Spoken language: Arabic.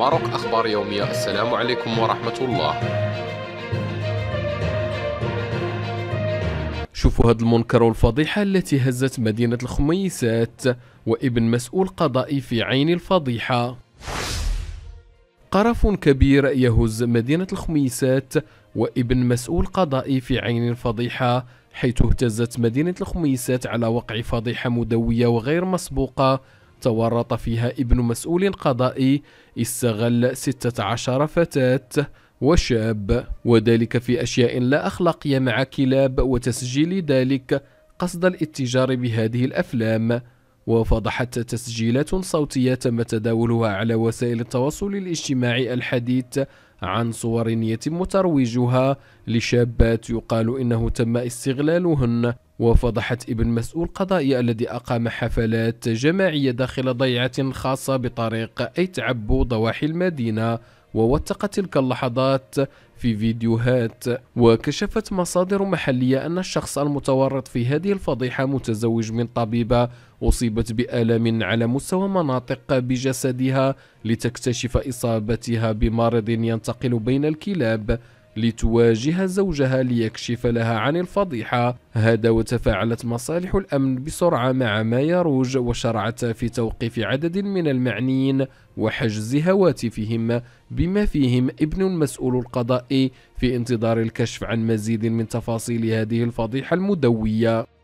ماروك أخبار يومية السلام عليكم ورحمة الله شوفوا هذا المنكر والفضيحة التي هزت مدينة الخميسات وابن مسؤول قضائي في عين الفضيحة قرف كبير يهز مدينة الخميسات وابن مسؤول قضائي في عين الفضيحة حيث اهتزت مدينة الخميسات على وقع فضيحة مدوية وغير مسبوقة تورط فيها ابن مسؤول قضائي استغل 16 فتاة وشاب وذلك في أشياء لا أخلاقية مع كلاب وتسجيل ذلك قصد الاتجار بهذه الأفلام وفضحت تسجيلات صوتية تم تداولها على وسائل التواصل الاجتماعي الحديث عن صور يتم ترويجها لشابات يقال إنه تم استغلالهن وفضحت ابن مسؤول قضائي الذي أقام حفلات جماعية داخل ضيعة خاصة بطريق أيتعبو ضواحي المدينة ووثق تلك اللحظات في فيديوهات وكشفت مصادر محلية أن الشخص المتورط في هذه الفضيحة متزوج من طبيبة أصيبت بآلام على مستوى مناطق بجسدها لتكتشف إصابتها بمرض ينتقل بين الكلاب لتواجه زوجها ليكشف لها عن الفضيحة هذا وتفاعلت مصالح الأمن بسرعة مع ما يروج وشرعت في توقيف عدد من المعنيين وحجز هواتفهم بما فيهم ابن المسؤول القضائي في انتظار الكشف عن مزيد من تفاصيل هذه الفضيحة المدوية